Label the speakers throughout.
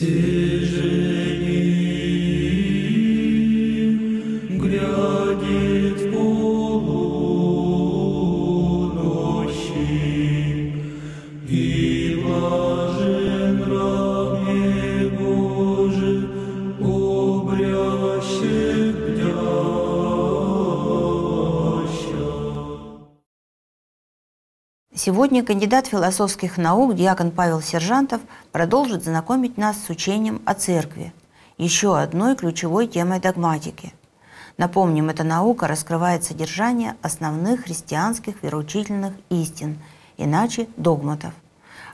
Speaker 1: Till Сегодня кандидат философских наук диакон Павел Сержантов продолжит знакомить нас с учением о церкви, еще одной ключевой темой догматики. Напомним, эта наука раскрывает содержание основных христианских вероучительных истин, иначе догматов.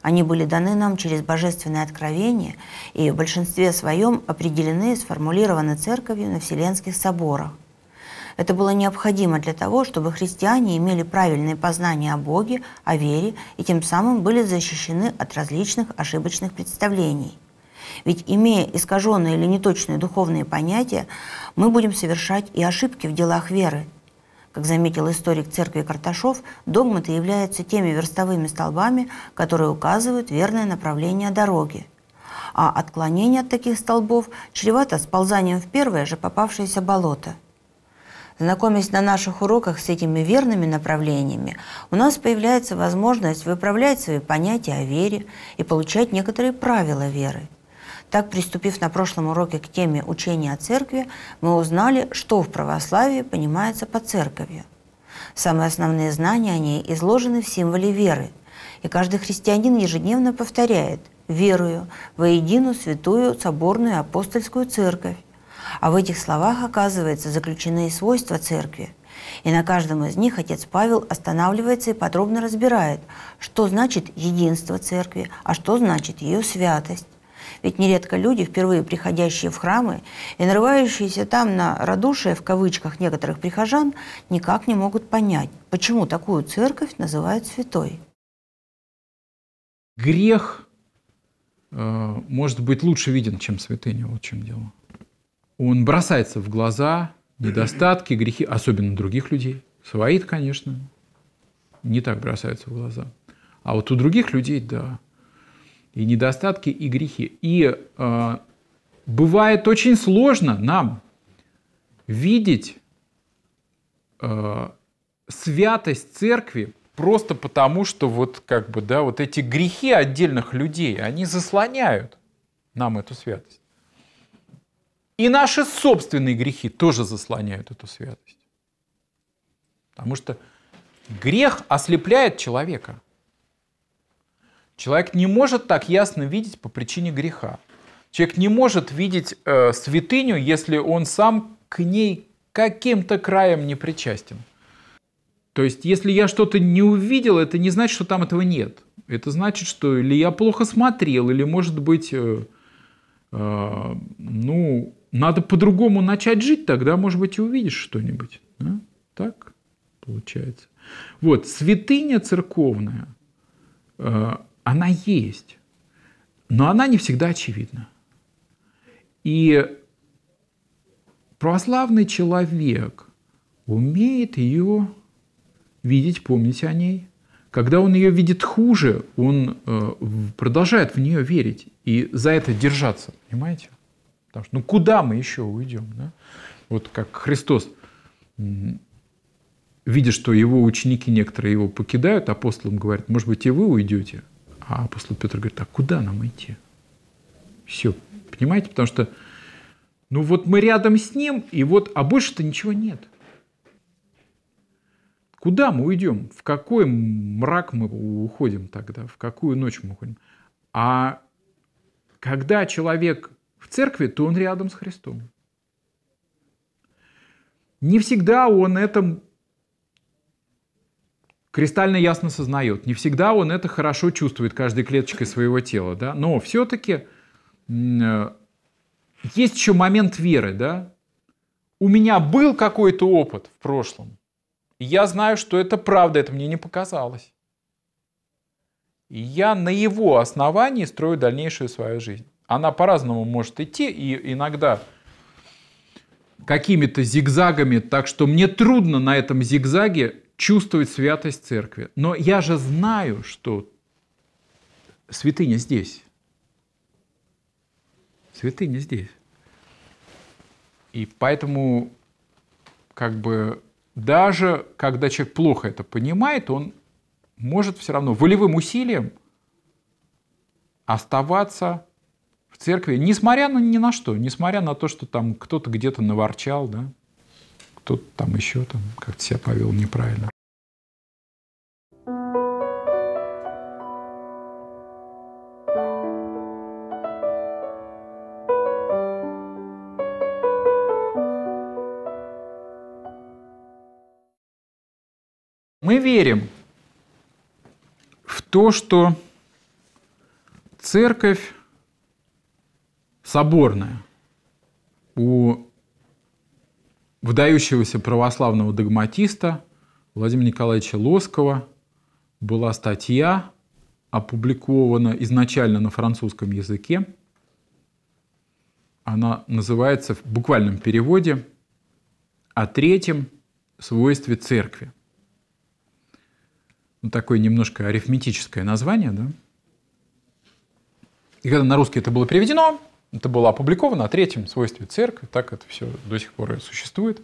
Speaker 1: Они были даны нам через божественное откровение и в большинстве своем определены и сформулированы церковью на Вселенских соборах. Это было необходимо для того, чтобы христиане имели правильные познания о Боге, о вере и тем самым были защищены от различных ошибочных представлений. Ведь имея искаженные или неточные духовные понятия, мы будем совершать и ошибки в делах веры. Как заметил историк церкви Карташов, догматы являются теми верстовыми столбами, которые указывают верное направление дороги. А отклонение от таких столбов чревато сползанием в первое же попавшееся болото – Знакомясь на наших уроках с этими верными направлениями, у нас появляется возможность выправлять свои понятия о вере и получать некоторые правила веры. Так, приступив на прошлом уроке к теме учения о церкви, мы узнали, что в православии понимается по церковью. Самые основные знания о ней изложены в символе веры, и каждый христианин ежедневно повторяет «верую» во единую святую соборную апостольскую церковь, а в этих словах, оказывается, заключены и свойства церкви. И на каждом из них отец Павел останавливается и подробно разбирает, что значит единство церкви, а что значит ее святость. Ведь нередко люди, впервые приходящие в храмы и нарывающиеся там на «радушие» в кавычках некоторых прихожан, никак не могут понять, почему такую церковь называют святой.
Speaker 2: Грех э, может быть лучше виден, чем святыня, вот в чем дело он бросается в глаза, недостатки, грехи, особенно других людей. свои конечно, не так бросаются в глаза. А вот у других людей, да, и недостатки, и грехи. И э, бывает очень сложно нам видеть э, святость церкви просто потому, что вот как бы, да, вот эти грехи отдельных людей, они заслоняют нам эту святость. И наши собственные грехи тоже заслоняют эту святость. Потому что грех ослепляет человека. Человек не может так ясно видеть по причине греха. Человек не может видеть э, святыню, если он сам к ней каким-то краем не причастен. То есть, если я что-то не увидел, это не значит, что там этого нет. Это значит, что или я плохо смотрел, или, может быть, э, э ну, надо по-другому начать жить, тогда, может быть, и увидишь что-нибудь. Да? Так получается. Вот, святыня церковная, э, она есть, но она не всегда очевидна. И православный человек умеет ее видеть, помнить о ней. Когда он ее видит хуже, он э, продолжает в нее верить и за это держаться, понимаете? Потому что ну куда мы еще уйдем? Да? Вот как Христос, видя, что его ученики некоторые его покидают, апостолам говорят, может быть, и вы уйдете? А апостол Петр говорит, а куда нам идти? Все, понимаете? Потому что ну вот мы рядом с ним, и вот, а больше-то ничего нет. Куда мы уйдем? В какой мрак мы уходим тогда? В какую ночь мы уходим? А когда человек в церкви, то он рядом с Христом. Не всегда он это кристально ясно сознает, не всегда он это хорошо чувствует каждой клеточкой своего тела, да? но все-таки э, есть еще момент веры, да? У меня был какой-то опыт в прошлом, и я знаю, что это правда, это мне не показалось. И я на его основании строю дальнейшую свою жизнь она по-разному может идти, и иногда какими-то зигзагами, так что мне трудно на этом зигзаге чувствовать святость церкви. Но я же знаю, что святыня здесь. Святыня здесь. И поэтому, как бы, даже когда человек плохо это понимает, он может все равно волевым усилием оставаться в церкви, несмотря на ни на что, несмотря на то, что там кто-то где-то наворчал, да, кто-то там еще там как-то себя повел неправильно. Мы верим в то, что церковь соборная у выдающегося православного догматиста Владимира Николаевича Лоскова была статья, опубликована изначально на французском языке. Она называется в буквальном переводе «О третьем свойстве церкви». Ну, такое немножко арифметическое название, да? И когда на русский это было приведено, это было опубликовано о третьем свойстве церкви, так это все до сих пор и существует.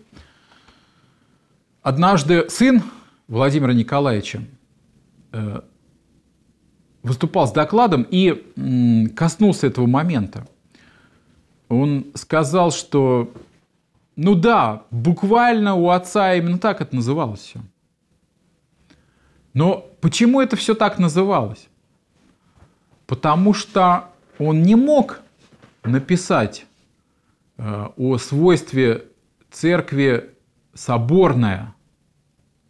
Speaker 2: Однажды сын Владимира Николаевича э, выступал с докладом и коснулся этого момента. Он сказал, что, ну да, буквально у отца именно так это называлось все. Но почему это все так называлось? Потому что он не мог написать э, о свойстве церкви соборная,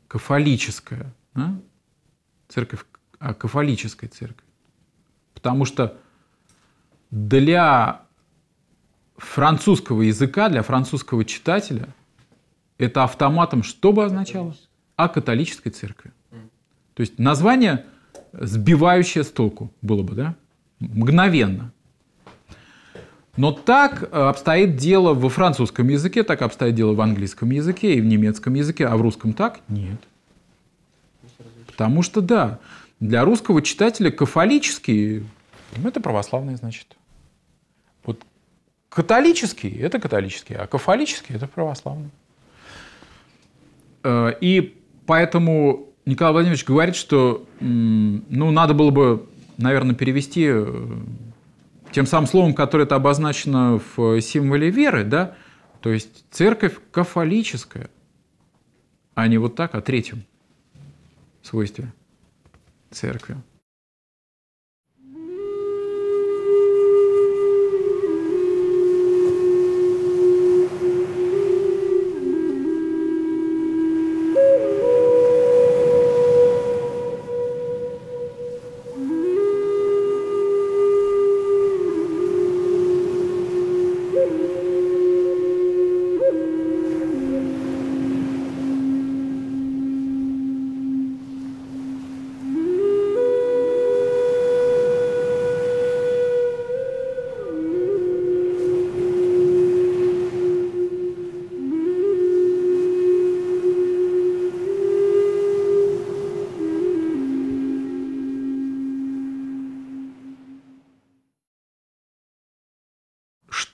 Speaker 2: кафолическая, да? церковь о а, кафолической церкви. Потому что для французского языка, для французского читателя это автоматом что бы означало? О а католической церкви. То есть название сбивающее с толку было бы, да? Мгновенно. Но так э, обстоит дело во французском языке, так обстоит дело в английском языке и в немецком языке, а в русском так? Нет. Потому что, да, для русского читателя кафолический ну, – это православный, значит. Вот католический – это католический, а кафолический – это православный. Э, и поэтому Николай Владимирович говорит, что ну, надо было бы, наверное, перевести э, тем самым словом, которое это обозначено в символе веры, да, то есть церковь кафолическая, а не вот так о а третьем свойстве церкви.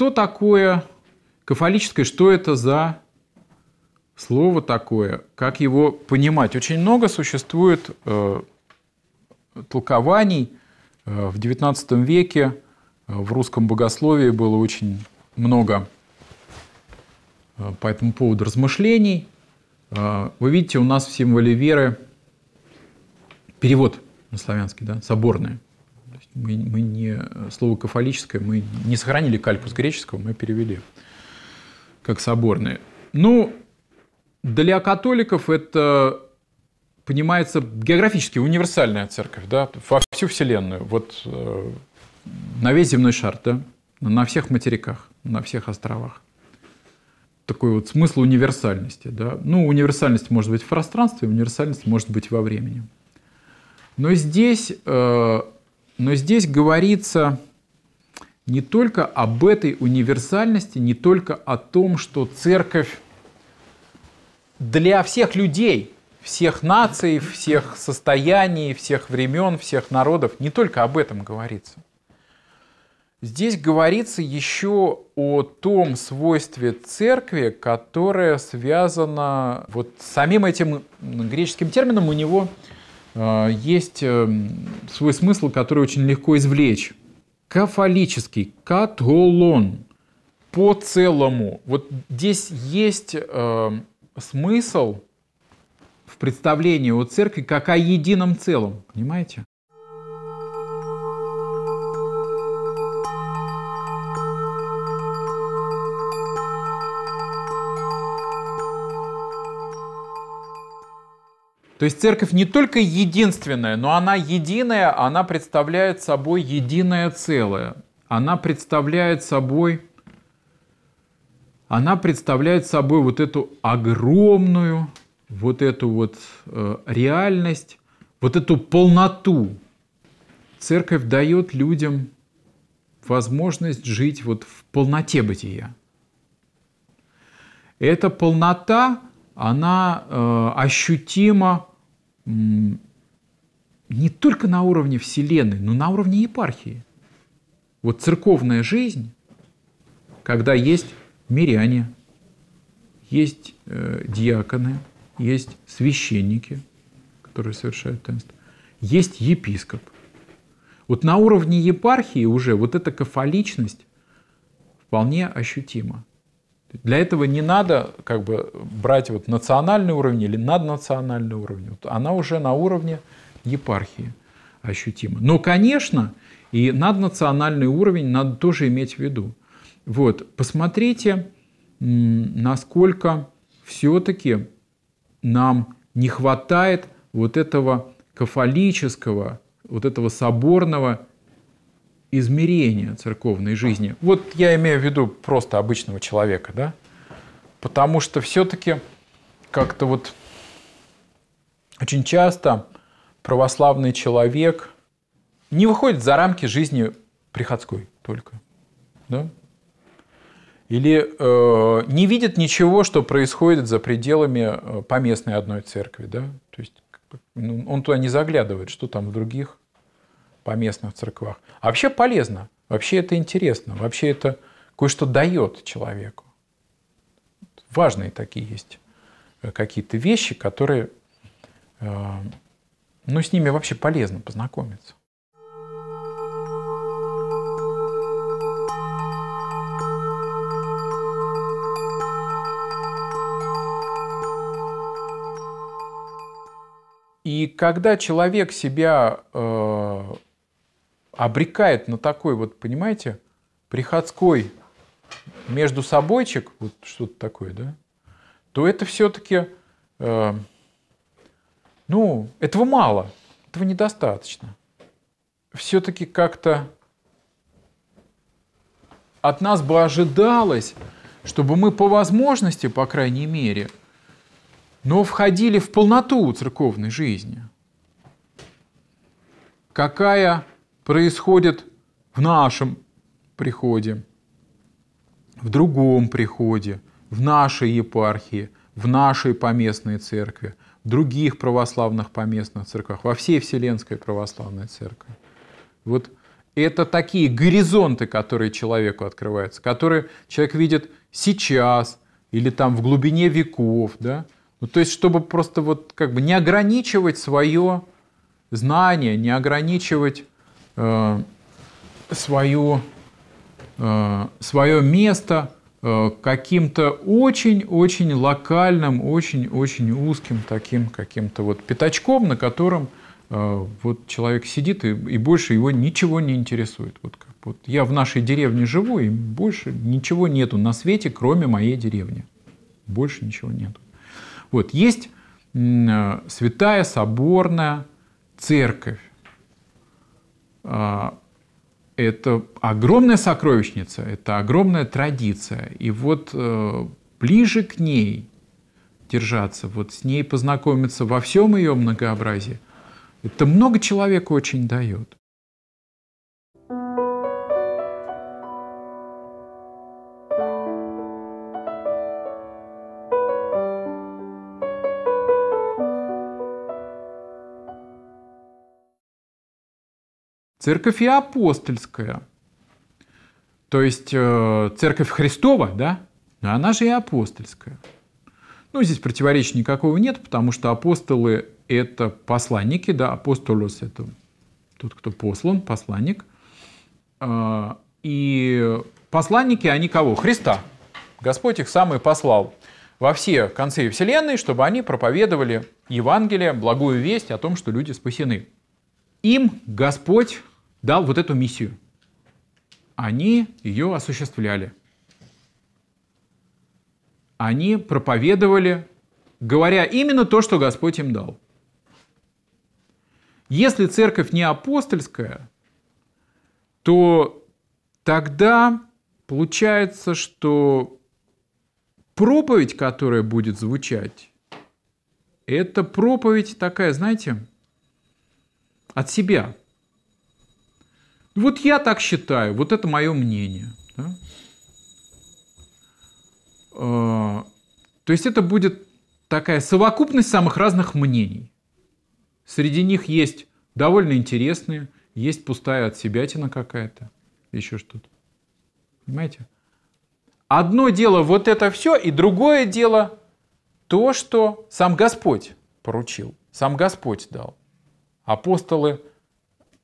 Speaker 2: что такое кафолическое, что это за слово такое, как его понимать. Очень много существует э, толкований. Э, в XIX веке э, в русском богословии было очень много э, по этому поводу размышлений. Вы видите, у нас в символе веры перевод на славянский, да, соборный мы, мы не слово кафолическое, мы не сохранили кальку с греческого, мы перевели как соборное. Ну, для католиков это понимается географически универсальная церковь, да, во всю вселенную, вот э, на весь земной шар, да, на всех материках, на всех островах. Такой вот смысл универсальности, да. Ну, универсальность может быть в пространстве, универсальность может быть во времени. Но здесь э, но здесь говорится не только об этой универсальности, не только о том, что церковь для всех людей, всех наций, всех состояний, всех времен, всех народов, не только об этом говорится. Здесь говорится еще о том свойстве церкви, которое связано вот с самим этим ну, греческим термином. У него Э, есть эм, свой смысл, который очень легко извлечь. Кафалический, католон по целому. Вот здесь есть эм, смысл в представлении о церкви как о едином целом, понимаете? То есть церковь не только единственная, но она единая, она представляет собой единое целое. Она представляет собой, она представляет собой вот эту огромную, вот эту вот э, реальность, вот эту полноту. Церковь дает людям возможность жить вот в полноте бытия. Эта полнота, она э, ощутима не только на уровне Вселенной, но на уровне епархии. Вот церковная жизнь, когда есть миряне, есть э, диаконы, есть священники, которые совершают таинство, есть епископ. Вот на уровне епархии уже вот эта кафоличность вполне ощутима. Для этого не надо как бы брать вот национальный уровень или наднациональный уровень. Вот она уже на уровне епархии ощутима. Но, конечно, и наднациональный уровень надо тоже иметь в виду. Вот, посмотрите, насколько все-таки нам не хватает вот этого кафолического, вот этого соборного измерения церковной жизни. Вот я имею в виду просто обычного человека, да? Потому что все-таки как-то вот очень часто православный человек не выходит за рамки жизни приходской только, да? Или э, не видит ничего, что происходит за пределами э, поместной одной церкви, да? То есть ну, он туда не заглядывает, что там в других по местных церквах. А вообще полезно, вообще это интересно, вообще это кое-что дает человеку. Важные такие есть э, какие-то вещи, которые, э, ну, с ними вообще полезно познакомиться. И когда человек себя э, обрекает на такой вот, понимаете, приходской между собойчик, вот что-то такое, да, то это все-таки, э, ну, этого мало, этого недостаточно. Все-таки как-то от нас бы ожидалось, чтобы мы по возможности, по крайней мере, но входили в полноту церковной жизни. Какая происходит в нашем приходе, в другом приходе, в нашей епархии, в нашей поместной церкви, в других православных поместных церквах, во всей Вселенской православной церкви. Вот это такие горизонты, которые человеку открываются, которые человек видит сейчас или там в глубине веков, да? Ну, то есть, чтобы просто вот как бы не ограничивать свое знание, не ограничивать Э, свое, э, свое место э, каким-то очень-очень локальным, очень-очень узким таким каким-то вот пятачком, на котором вот человек сидит и, и больше его ничего не интересует. Вот, как, вот я в нашей деревне живу, и больше ничего нету на свете, кроме моей деревни. Больше ничего нету. Вот есть святая соборная церковь, а, это огромная сокровищница, это огромная традиция. И вот э, ближе к ней держаться, вот с ней познакомиться во всем ее многообразии, это много человеку очень дает. Церковь и апостольская. То есть э, церковь Христова, да? Но она же и апостольская. Ну, здесь противоречия никакого нет, потому что апостолы – это посланники, да, апостолос – это тот, кто послан, посланник. А, и посланники, они кого? Христа. Господь их сам и послал во все концы Вселенной, чтобы они проповедовали Евангелие, благую весть о том, что люди спасены. Им Господь дал вот эту миссию. Они ее осуществляли. Они проповедовали, говоря именно то, что Господь им дал. Если церковь не апостольская, то тогда получается, что проповедь, которая будет звучать, это проповедь такая, знаете, от себя. И вот я так считаю, вот это мое мнение. Да? А, то есть это будет такая совокупность самых разных мнений. Среди них есть довольно интересные, есть пустая от себятина какая-то, еще что-то. Понимаете? Одно дело вот это все, и другое дело то, что сам Господь поручил, сам Господь дал. Апостолы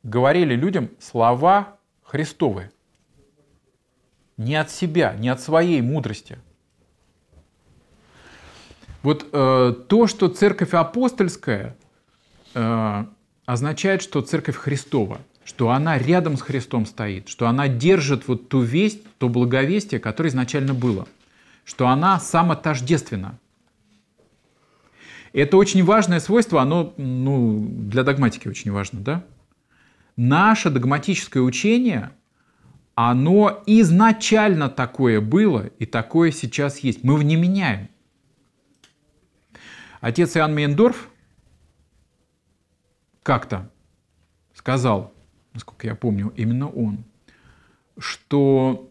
Speaker 2: говорили людям слова Христовы. Не от себя, не от своей мудрости. Вот э, то, что церковь апостольская, э, означает, что церковь Христова, что она рядом с Христом стоит, что она держит вот ту весть, то благовестие, которое изначально было, что она самотождественна. Это очень важное свойство, оно ну, для догматики очень важно, да? наше догматическое учение, оно изначально такое было и такое сейчас есть. Мы его не меняем. Отец Иоанн Мейндорф как-то сказал, насколько я помню, именно он, что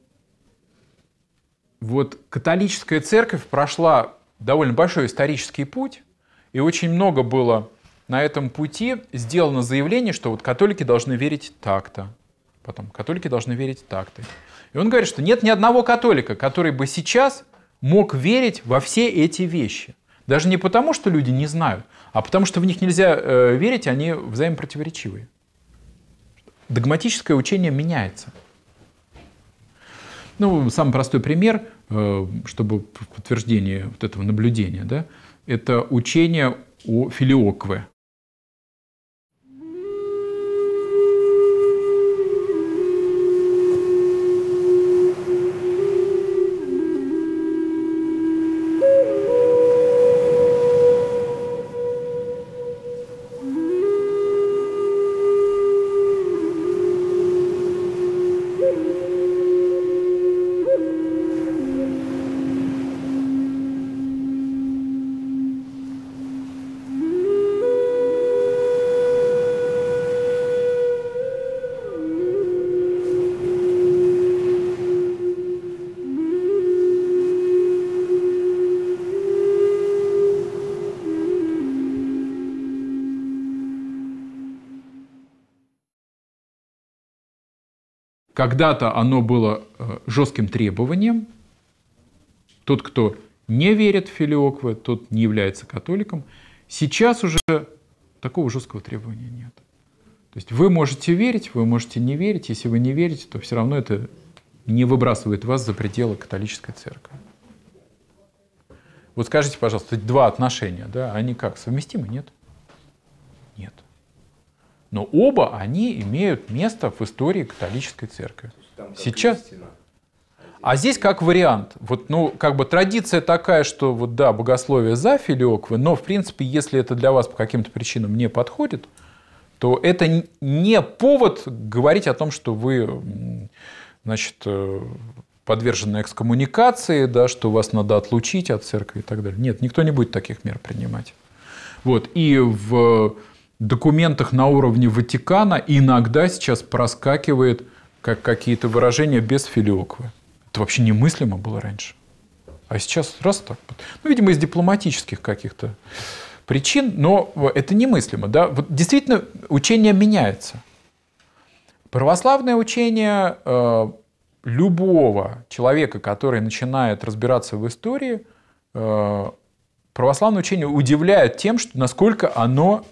Speaker 2: вот католическая церковь прошла довольно большой исторический путь, и очень много было на этом пути сделано заявление, что вот католики должны верить так-то, потом католики должны верить так-то. И он говорит, что нет ни одного католика, который бы сейчас мог верить во все эти вещи. Даже не потому, что люди не знают, а потому, что в них нельзя э, верить, они взаимопротиворечивые. Догматическое учение меняется. Ну, самый простой пример, э, чтобы подтверждение вот этого наблюдения, да, это учение о филиокве. Когда-то оно было э, жестким требованием. Тот, кто не верит в Филиокве, тот не является католиком. Сейчас уже такого жесткого требования нет. То есть вы можете верить, вы можете не верить. Если вы не верите, то все равно это не выбрасывает вас за пределы католической церкви. Вот скажите, пожалуйста, два отношения, да, они как, совместимы, нет? Нет но оба они имеют место в истории католической церкви. Сейчас. А здесь как вариант. Вот, ну, как бы традиция такая, что вот да, богословие за филиоквы, но, в принципе, если это для вас по каким-то причинам не подходит, то это не повод говорить о том, что вы, значит, э, подвержены экскоммуникации, да, что вас надо отлучить от церкви и так далее. Нет, никто не будет таких мер принимать. Вот. И в документах на уровне Ватикана иногда сейчас проскакивает как какие-то выражения без филиоквы. Это вообще немыслимо было раньше. А сейчас раз так. Ну, видимо, из дипломатических каких-то причин, но это немыслимо. Да? Вот действительно, учение меняется. Православное учение э, любого человека, который начинает разбираться в истории, э, православное учение удивляет тем, что, насколько оно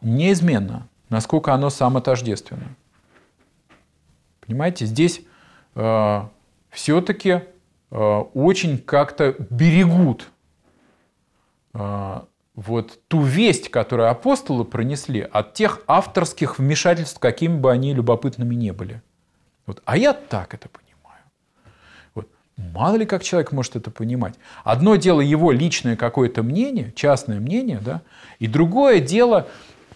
Speaker 2: неизменно, насколько оно самотождественно. Понимаете, здесь э, все-таки э, очень как-то берегут э, вот ту весть, которую апостолы пронесли, от тех авторских вмешательств, какими бы они любопытными не были. Вот, а я так это понимаю. Вот, мало ли как человек может это понимать. Одно дело его личное какое-то мнение, частное мнение, да, и другое дело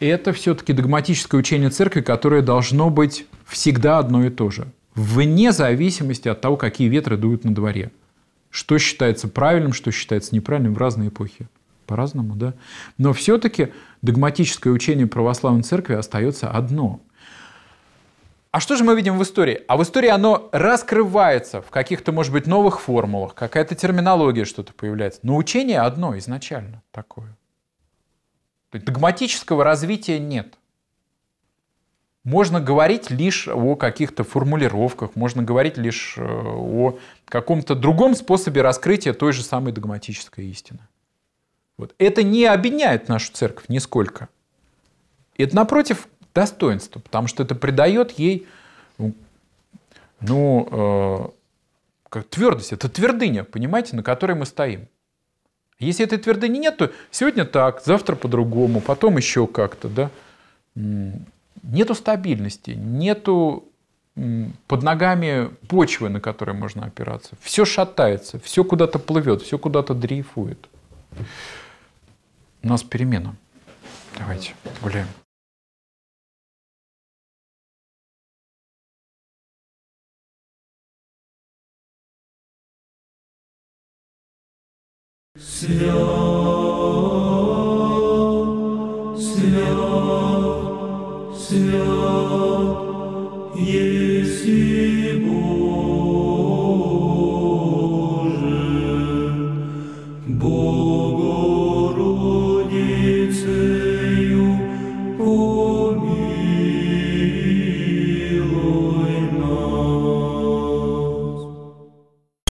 Speaker 2: это все-таки догматическое учение церкви, которое должно быть всегда одно и то же, вне зависимости от того, какие ветры дуют на дворе. Что считается правильным, что считается неправильным в разные эпохи. По-разному, да. Но все-таки догматическое учение православной церкви остается одно. А что же мы видим в истории? А в истории оно раскрывается в каких-то, может быть, новых формулах, какая-то терминология что-то появляется. Но учение одно изначально такое. То есть догматического развития нет. Можно говорить лишь о каких-то формулировках, можно говорить лишь э, о каком-то другом способе раскрытия той же самой догматической истины. Вот. Это не объединяет нашу церковь нисколько. Это, напротив, достоинство, потому что это придает ей ну, э, как твердость. Это твердыня, понимаете, на которой мы стоим. Если этой твердыни нет, то сегодня так, завтра по-другому, потом еще как-то. Да? Нету стабильности, нету под ногами почвы, на которой можно опираться. Все шатается, все куда-то плывет, все куда-то дрейфует.
Speaker 1: У нас перемена. Давайте гуляем. 消消消耶。